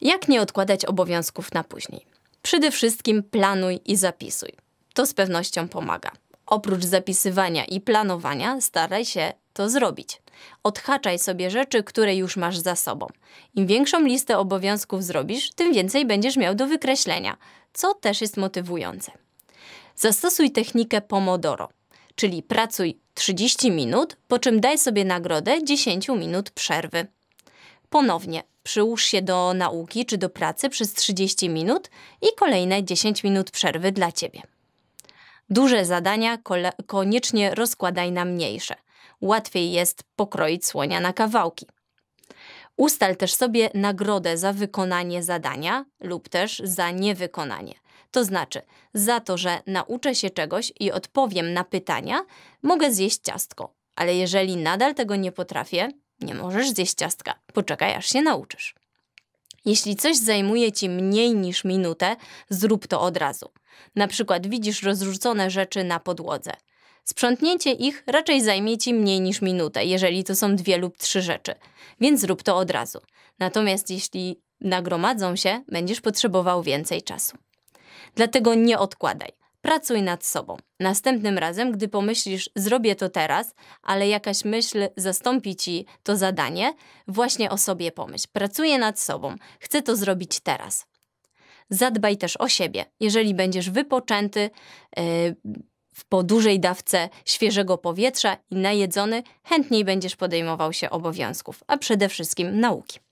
Jak nie odkładać obowiązków na później? Przede wszystkim planuj i zapisuj. To z pewnością pomaga. Oprócz zapisywania i planowania, staraj się to zrobić. Odhaczaj sobie rzeczy, które już masz za sobą. Im większą listę obowiązków zrobisz, tym więcej będziesz miał do wykreślenia, co też jest motywujące. Zastosuj technikę Pomodoro, czyli pracuj 30 minut, po czym daj sobie nagrodę 10 minut przerwy. Ponownie Przyłóż się do nauki czy do pracy przez 30 minut i kolejne 10 minut przerwy dla ciebie. Duże zadania koniecznie rozkładaj na mniejsze. Łatwiej jest pokroić słonia na kawałki. Ustal też sobie nagrodę za wykonanie zadania lub też za niewykonanie. To znaczy, za to, że nauczę się czegoś i odpowiem na pytania, mogę zjeść ciastko, ale jeżeli nadal tego nie potrafię, nie możesz zjeść ciastka. Poczekaj, aż się nauczysz. Jeśli coś zajmuje ci mniej niż minutę, zrób to od razu. Na przykład widzisz rozrzucone rzeczy na podłodze. Sprzątnięcie ich raczej zajmie ci mniej niż minutę, jeżeli to są dwie lub trzy rzeczy, więc zrób to od razu. Natomiast jeśli nagromadzą się, będziesz potrzebował więcej czasu. Dlatego nie odkładaj. Pracuj nad sobą. Następnym razem, gdy pomyślisz, zrobię to teraz, ale jakaś myśl zastąpi ci to zadanie, właśnie o sobie pomyśl. Pracuję nad sobą. Chcę to zrobić teraz. Zadbaj też o siebie. Jeżeli będziesz wypoczęty, yy, po dużej dawce świeżego powietrza i najedzony, chętniej będziesz podejmował się obowiązków, a przede wszystkim nauki.